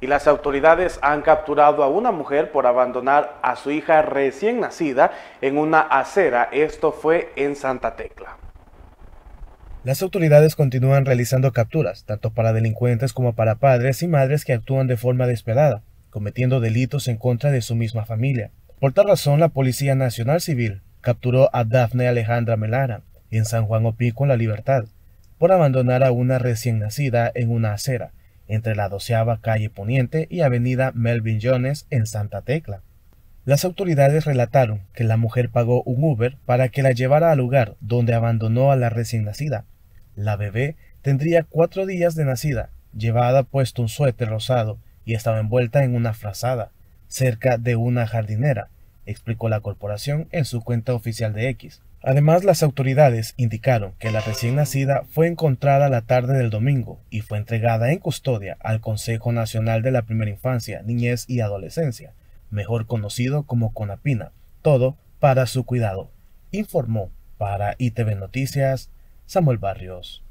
y las autoridades han capturado a una mujer por abandonar a su hija recién nacida en una acera. Esto fue en Santa Tecla. Las autoridades continúan realizando capturas, tanto para delincuentes como para padres y madres que actúan de forma desesperada, cometiendo delitos en contra de su misma familia. Por tal razón, la Policía Nacional Civil capturó a Dafne Alejandra Melara en San Juan Opico, en La Libertad, por abandonar a una recién nacida en una acera entre la doceava calle Poniente y avenida Melvin Jones en Santa Tecla. Las autoridades relataron que la mujer pagó un Uber para que la llevara al lugar donde abandonó a la recién nacida. La bebé tendría cuatro días de nacida, llevada puesto un suéter rosado y estaba envuelta en una frazada, cerca de una jardinera, explicó la corporación en su cuenta oficial de X. Además, las autoridades indicaron que la recién nacida fue encontrada la tarde del domingo y fue entregada en custodia al Consejo Nacional de la Primera Infancia, Niñez y Adolescencia, mejor conocido como CONAPINA, todo para su cuidado, informó para ITV Noticias Samuel Barrios.